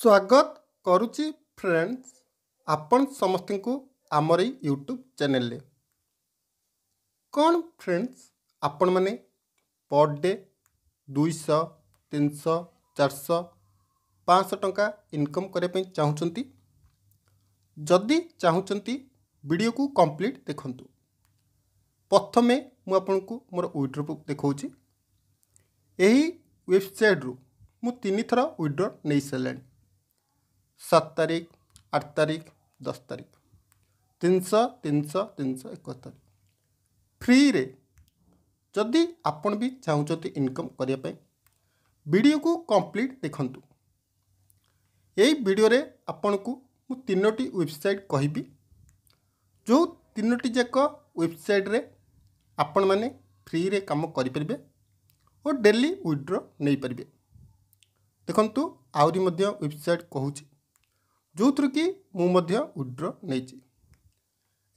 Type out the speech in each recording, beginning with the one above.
ସ୍ୱାଗତ କରୁଛି ଫ୍ରେଣ୍ଡସ୍ ଆପଣ ସମସ୍ତଙ୍କୁ ଆମର ଏଇ ୟୁଟ୍ୟୁବ୍ ଚ୍ୟାନେଲରେ କ'ଣ ଫ୍ରେଣ୍ଡସ୍ ଆପଣମାନେ ପର୍ ଡେ ଦୁଇଶହ ତିନିଶହ ଚାରିଶହ ପାଞ୍ଚଶହ ଟଙ୍କା ଇନକମ୍ କରିବା ପାଇଁ ଚାହୁଁଛନ୍ତି ଯଦି ଚାହୁଁଛନ୍ତି ଭିଡ଼ିଓକୁ କମ୍ପ୍ଲିଟ୍ ଦେଖନ୍ତୁ ପ୍ରଥମେ ମୁଁ ଆପଣଙ୍କୁ ମୋର ୱିଡ୍ର ଦେଖାଉଛି ଏହି ୱେବସାଇଟ୍ରୁ ମୁଁ ତିନିଥର ୱିଡ୍ର ନେଇସାରିଲାଣି सात तारीख आठ तारीख दस तारीख तीन सौ तीन सौ तीन सौ इकहत्तर फ्री रे जदि आपण भी चाहते इनकम करने वीडियो को कंप्लीट देखु ये आपण को मुनोटी वेबसाइट कह जो तीनो जाक वेबसाइट आपण मैने फ्री रे काम करें और डेली उड्र नहीं पारे देखु आवरी वेबसाइट कहूँ ଯେଉଁଥିରୁ କି ମୁଁ ମଧ୍ୟ ଉଡ୍ର ନେଇଛି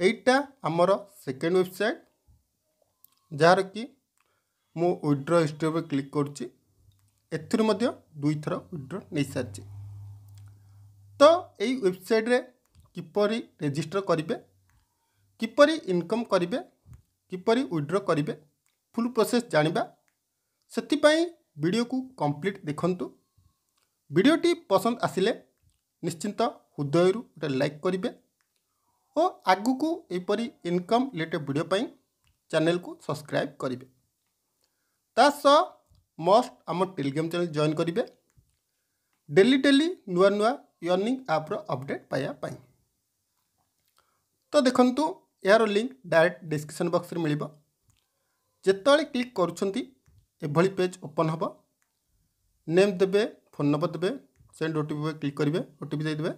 ଏଇଟା ଆମର ସେକେଣ୍ଡ ୱେବସାଇଟ୍ ଯାହାର କି ମୁଁ ୱିଡ୍ର ହିଷ୍ଟ୍ରି ଉପରେ କ୍ଲିକ୍ କରୁଛି ଏଥିରୁ ମଧ୍ୟ ଦୁଇଥର ୱିଡ୍ର ନେଇସାରିଛି ତ ଏଇ ୱେବସାଇଟ୍ରେ କିପରି ରେଜିଷ୍ଟର କରିବେ କିପରି ଇନକମ୍ କରିବେ କିପରି ୱିଡ୍ର କରିବେ ଫୁଲ୍ ପ୍ରୋସେସ୍ ଜାଣିବା ସେଥିପାଇଁ ଭିଡ଼ିଓକୁ କମ୍ପ୍ଲିଟ୍ ଦେଖନ୍ତୁ ଭିଡ଼ିଓଟି ପସନ୍ଦ ଆସିଲେ ନିଶ୍ଚିନ୍ତ ହୃଦୟରୁ ଗୋଟେ ଲାଇକ୍ କରିବେ ଓ ଆଗକୁ ଏହିପରି ଇନକମ୍ ରିଲେଟେଡ଼୍ ଭିଡ଼ିଓ ପାଇଁ ଚ୍ୟାନେଲକୁ ସବସ୍କ୍ରାଇବ୍ କରିବେ ତା ସହ ମଷ୍ଟ ଆମ ଟେଲିଗ୍ରାମ୍ ଚ୍ୟାନେଲ୍ ଜଏନ୍ କରିବେ ଡେଲି ଡେଲି ନୂଆ ନୂଆ ଇୟର୍ନିଂ ଆପ୍ର ଅପଡ଼େଟ୍ ପାଇବା ପାଇଁ ତ ଦେଖନ୍ତୁ ଏହାର ଲିଙ୍କ୍ ଡାଇରେକ୍ଟ ଡିସ୍କ୍ରିପ୍ସନ୍ ବକ୍ସରେ ମିଳିବ ଯେତେବେଳେ କ୍ଲିକ୍ କରୁଛନ୍ତି ଏଭଳି ପେଜ୍ ଓପନ୍ ହେବ ନେମ୍ ଦେବେ ଫୋନ୍ ନମ୍ବର ଦେବେ সেন্ড ওটিপি উপরে ক্লিক করবে ওটিপি দিয়ে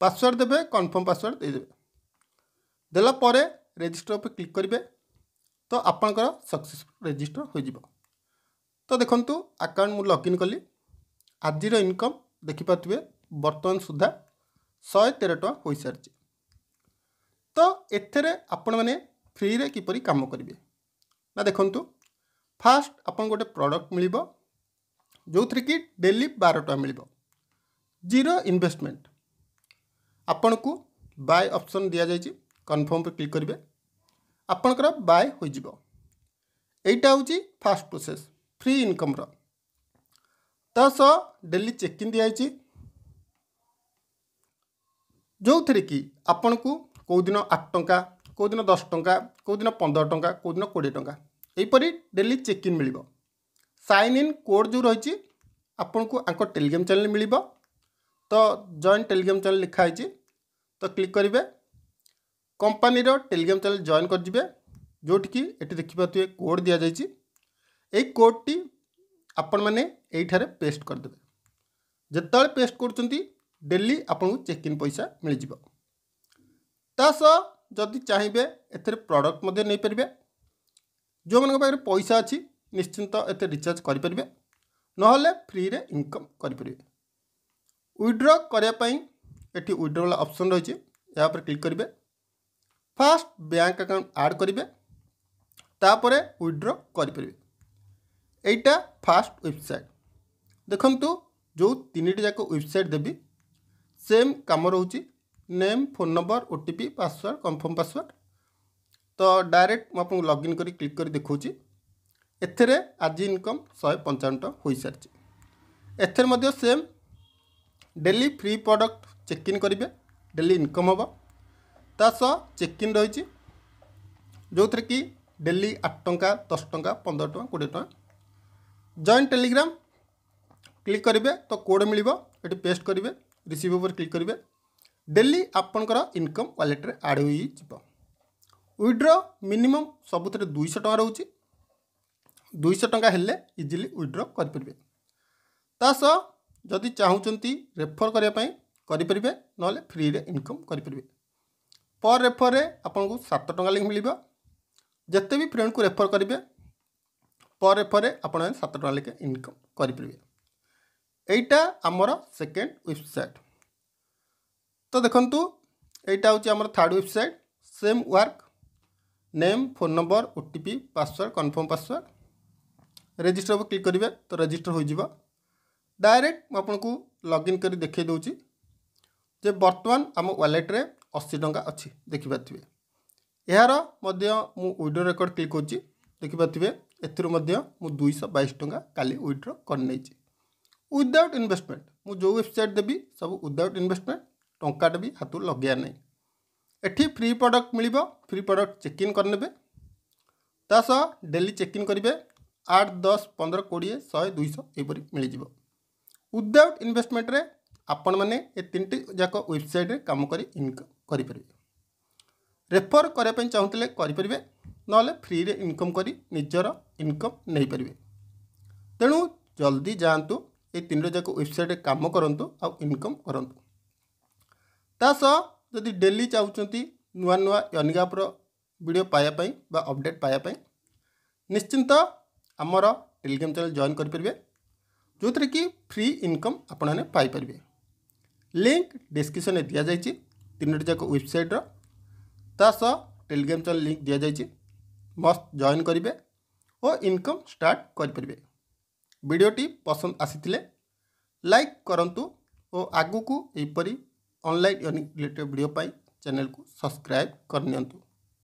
পাসওয়ার্ড দেবে কনফর্ম পাসওয়ার্ড দিয়ে দেলা পরে রেজিস্টার উপরে ক্লিক করবে তো আপনার সকসেসফুল রেজিস্টার হয়ে যাব তো দেখুন আকাউন্ট মু লগ ইন কলি আজির ইনকম দেখিপারে বর্তমান সুদ্ধা ଶହେ ତେର ଟଙ୍କା ହୋଇସାରିଛି ତ ଏଥିରେ ଆପଣମାନେ ଫ୍ରିରେ କିପରି କାମ କରିବେ ନା ଦେଖନ୍ତୁ ଫାଷ୍ଟ ଆପଣଙ୍କୁ ଗୋଟେ ପ୍ରଡ଼କ୍ଟ ମିଳିବ ଯେଉଁଥିରେ କି ଡେଲି ବାର ଟଙ୍କା ମିଳିବ জিরো ইনভেস্টমেন্ট ଆପଣଙ୍କୁ ବାଏ ଅପସନ୍ ଦିଆଯାଇଛି କନଫର୍ମ ଉପରେ କ୍ଲିକ୍ କରିବେ ଆପଣଙ୍କର ବାଏ ହୋଇଯିବ ଏଇଟା ହେଉଛି ଫାଷ୍ଟ ପ୍ରୋସେସ୍ ଫ୍ରି ଇନକମ୍ର ତା ସହ ଡେଲି ଚେକିଂ ଦିଆଯାଇଛି ଯେଉଁଥିରେ କି ଆପଣଙ୍କୁ କେଉଁଦିନ ଆଠ ଟଙ୍କା କେଉଁଦିନ ଦଶ ଟଙ୍କା କେଉଁଦିନ ପନ୍ଦର ଟଙ୍କା କେଉଁଦିନ କୋଡ଼ିଏ ଟଙ୍କା ଏହିପରି ଡେଲି ଚେକିଂ ମିଳିବ ସାଇନ୍ ଇନ୍ କୋଡ଼୍ ଯେଉଁ ରହିଛି ଆପଣଙ୍କୁ ଆଙ୍କ ଟେଲିଗ୍ରାମ୍ ଚ୍ୟାନେଲ୍ ମିଳିବ তো জয়েন টেলিগ্রাম চ্যানেল লেখা হয়েছি তো ক্লিক করবে কোম্পানির টেলিগ্রাম চ্যানেল জয়েন করবে ଯେଉଁଠିକି ଏଠି ଦେଖିପାରୁଥିବେ କୋଡ଼୍ ଦିଆଯାଇଛି ଏଇ କୋଡ଼୍ଟି ଆପଣମାନେ ଏଇଠାରେ ପେଷ୍ଟ କରିଦେବେ ଯେତେବେଳେ ପେଷ୍ଟ କରୁଛନ୍ତି ଡେଲି ଆପଣଙ୍କୁ ଚେକ୍ ଇନ୍ ପଇସା ମିଳିଯିବ ତା ସହ ଯଦି ଚାହିଁବେ ଏଥିରେ ପ୍ରଡ଼କ୍ଟ ମଧ୍ୟ ନେଇପାରିବେ ଯେଉଁମାନଙ୍କ ପାଖରେ ପଇସା ଅଛି ନିଶ୍ଚିନ୍ତ ଏଥିରେ ରିଚାର୍ଜ କରିପାରିବେ ନହେଲେ ଫ୍ରିରେ ଇନକମ୍ କରିପାରିବେ ୱିଡ୍ର କରିବା ପାଇଁ ଏଠି ୱିଡ୍ରଲ୍ ଅପସନ୍ ରହିଛି ଏହା ଉପରେ କ୍ଲିକ୍ କରିବେ ଫାର୍ଷ୍ଟ ବ୍ୟାଙ୍କ ଆକାଉଣ୍ଟ ଆଡ଼୍ କରିବେ ତାପରେ ୱିଡ୍ର କରିପାରିବେ ଏଇଟା ଫାର୍ଷ୍ଟ ୱେବସାଇଟ୍ ଦେଖନ୍ତୁ ଯେଉଁ ତିନିଟି ଯାକ ୱେବସାଇଟ୍ ଦେବି ସେମ୍ କାମ ରହୁଛି name phone number O T P password confirm password ତ ଡାଇରେକ୍ଟ ମୁଁ ଆପଣଙ୍କୁ ଲଗ୍ଇନ୍ କରି କ୍ଲିକ୍ କରି ଦେଖାଉଛି ଏଥିରେ ଆଜି ଇନକମ୍ ଶହେ ପଞ୍ଚାବନ ଟଙ୍କା ହୋଇସାରିଛି ଏଥିରେ ମଧ୍ୟ same daily free product check in করবে ডেলি ইনকম হব তা সহ চেক ইন রয়েছে ଯେଉଁଥିରେ କି ଡେଲି ଆଠ ଟଙ୍କା ଦଶ ଟଙ୍କା ପନ୍ଦର ଟଙ୍କା କୋଡ଼ିଏ ଟଙ୍କା ଜଏନ୍ ଟେଲିଗ୍ରାମ କ୍ଲିକ୍ କରିବେ ତ କୋଡ଼୍ ମିଳିବ ଏଠି ପେଷ୍ଟ କରିବେ ରିସିଭ୍ ଉପରେ କ୍ଲିକ୍ କରିବେ ଡେଲି ଆପଣଙ୍କର ଇନକମ୍ ୱାଲେଟ୍ରେ ଆଡ଼୍ ହୋଇଯିବ ୱିଡ୍ର ମିନିମମ୍ ସବୁଥିରେ ଦୁଇଶହ ଟଙ୍କା ରହୁଛି ଦୁଇଶହ ଟଙ୍କା ହେଲେ ଇଜିଲି ୱିଡ୍ର କରିପାରିବେ ତା ସହ ଯଦି ଚାହୁଁଛନ୍ତି ରେଫର୍ କରିବା ପାଇଁ କରିପାରିବେ ନହେଲେ ଫ୍ରିରେ ଇନକମ୍ କରିପାରିବେ ପର୍ ରେଫର୍ରେ ଆପଣଙ୍କୁ ସାତ ଟଙ୍କା ଲେଖି ମିଳିବ ଯେତେ ବି ଫ୍ରେଣ୍ଡକୁ ରେଫର୍ କରିବେ ପର୍ ରେଫର୍ରେ ଆପଣମାନେ ସାତ ଟଙ୍କା ଲେଖେ ଇନକମ୍ କରିପାରିବେ ଏଇଟା ଆମର ସେକେଣ୍ଡ ୱେବସାଇଟ୍ ତ ଦେଖନ୍ତୁ ଏଇଟା ହେଉଛି ଆମର third website same work name phone number O T P password confirm password register ଉପରେ କ୍ଲିକ୍ କରିବେ ତ ରେଜିଷ୍ଟର ହୋଇଯିବ ଡାଇରେକ୍ଟ ମୁଁ ଆପଣଙ୍କୁ ଲଗ୍ଇନ୍ କରି ଦେଖାଇ ଦେଉଛି ଯେ ବର୍ତ୍ତମାନ ଆମ ୱାଲେଟ୍ରେ ଅଶୀ ଟଙ୍କା ଅଛି ଦେଖିପାରୁଥିବେ ଏହାର ମଧ୍ୟ ମୁଁ ୱିଡ୍ରୋ ରେକର୍ଡ଼ କ୍ଲିକ୍ କରୁଛି ଦେଖିପାରୁଥିବେ ଏଥିରୁ ମଧ୍ୟ ମୁଁ ଦୁଇଶହ ବାଇଶ ଟଙ୍କା କାଲି ୱିଡ୍ରୋ କରିନେଇଛି ୱିଦାଉଟ୍ ଇନଭେଷ୍ଟମେଣ୍ଟ ମୁଁ ଯେଉଁ ୱେବସାଇଟ୍ ଦେବି ସବୁ ୱିଦାଉଟ୍ ଇନଭେଷ୍ଟମେଣ୍ଟ ଟଙ୍କାଟା ବି ହାତରୁ ଲଗେଇବା ନାହିଁ ଏଠି ଫ୍ରି ପ୍ରଡ଼କ୍ଟ ମିଳିବ ଫ୍ରି ପ୍ରଡ଼କ୍ଟ ଚେକ୍ ଇନ୍ କରିନେବେ ତା ସହ ଡେଲି ଚେକ୍ ଇନ୍ କରିବେ ଆଠ ଦଶ ପନ୍ଦର କୋଡ଼ିଏ ଶହେ ଦୁଇଶହ ଏହିପରି ମିଳିଯିବ ଉଇଦାଉଟ୍ ଇନଭେଷ୍ଟମେଣ୍ଟରେ ଆପଣମାନେ ଏ ତିନିଟି ଯାକ ୱେବସାଇଟ୍ରେ କାମ କରି ଇନକମ୍ କରିପାରିବେ ରେଫର୍ କରିବା ପାଇଁ ଚାହୁଁଥିଲେ କରିପାରିବେ ନହେଲେ ଫ୍ରିରେ ଇନକମ୍ କରି ନିଜର ଇନକମ୍ ନେଇପାରିବେ ତେଣୁ ଜଲ୍ଦି ଯାଆନ୍ତୁ ଏ ତିନିଟା ଯାକ ୱେବସାଇଟ୍ରେ କାମ କରନ୍ତୁ ଆଉ ଇନକମ୍ କରନ୍ତୁ ତା ସହ ଯଦି ଡେଲି ଚାହୁଁଛନ୍ତି ନୂଆ ନୂଆ ୟନିଗା ଆପ୍ର ଭିଡ଼ିଓ ପାଇବା ପାଇଁ ବା ଅପଡ଼େଟ୍ ପାଇବା ପାଇଁ ନିଶ୍ଚିନ୍ତ ଆମର ଟେଲିଗ୍ରାମ୍ ଚ୍ୟାନେଲ୍ ଜଏନ୍ କରିପାରିବେ ଯେଉଁଥିରେ କି ଫ୍ରି ଇନକମ୍ ଆପଣମାନେ ପାଇପାରିବେ ଲିଙ୍କ ଡିସ୍କ୍ରିପ୍ସନ୍ରେ ଦିଆଯାଇଛି ତିନୋଟି ଯାକ ୱେବସାଇଟ୍ର ତା ସହ ଟେଲିଗ୍ରାମ୍ ଚ୍ୟାନେଲ୍ ଲିଙ୍କ ଦିଆଯାଇଛି ମସ୍ତ ଜଏନ୍ କରିବେ ଓ ଇନକମ୍ ଷ୍ଟାର୍ଟ କରିପାରିବେ ଭିଡ଼ିଓଟି ପସନ୍ଦ ଆସିଥିଲେ ଲାଇକ୍ କରନ୍ତୁ ଓ ଆଗକୁ ଏହିପରି ଅନଲାଇନ୍ ଅର୍ଣ୍ଣିଂ ରିଲେଟେଡ଼୍ ଭିଡ଼ିଓ ପାଇଁ ଚ୍ୟାନେଲ୍କୁ ସବସ୍କ୍ରାଇବ୍ କରିନିଅନ୍ତୁ